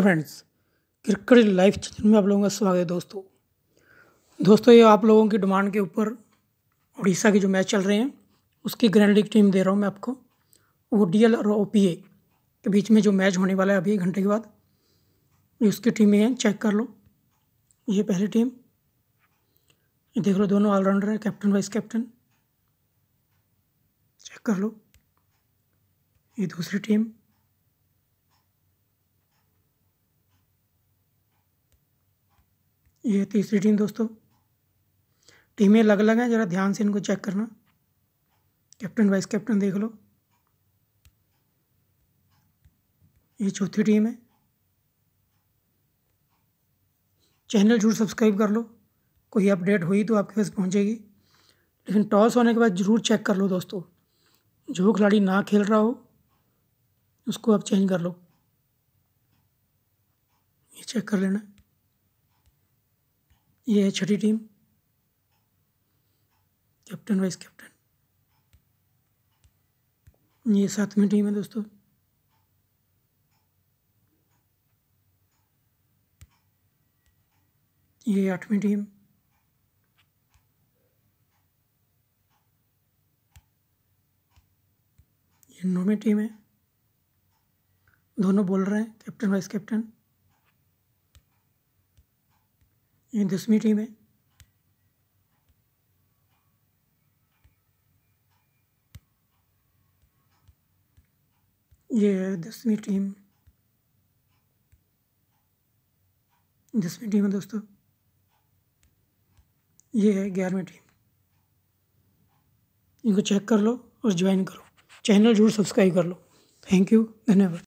hello friends cricket life channel में आप लोगों का स्वागत है दोस्तों दोस्तों ये आप लोगों की डिमांड के ऊपर उड़ीसा के जो मैच चल रहे हैं उसकी ग्रैंड लीग टीम दे रहा हूँ मैं आपको वो डी और ओ के बीच में जो मैच होने वाला है अभी एक घंटे के बाद उसकी टीमें हैं चेक कर लो ये पहली टीम ये देख लो दोनों ऑलराउंडर हैं कैप्टन वाइस कैप्टन चेक कर लो ये दूसरी टीम ये तीसरी टीम दोस्तों टीमें अलग अलग हैं ज़रा ध्यान से इनको चेक करना कैप्टन वाइस कैप्टन देख लो ये चौथी टीम है चैनल जरूर सब्सक्राइब कर लो कोई अपडेट हुई तो आपके पास पहुंचेगी लेकिन टॉस होने के बाद ज़रूर चेक कर लो दोस्तों जो खिलाड़ी ना खेल रहा हो उसको आप चेंज कर लो ये चेक कर लेना ये है छठी टीम कैप्टन वाइस कैप्टन ये सातवीं टीम है दोस्तों ये आठवीं टीम ये नौवीं टीम है दोनों बोल रहे हैं कैप्टन वाइस कैप्टन ये दसवीं टीम है ये है दसवीं टीम दसवीं टीम है दोस्तों ये है ग्यारहवीं टीम इनको चेक कर लो और ज्वाइन करो चैनल जरूर सब्सक्राइब कर लो थैंक यू धन्यवाद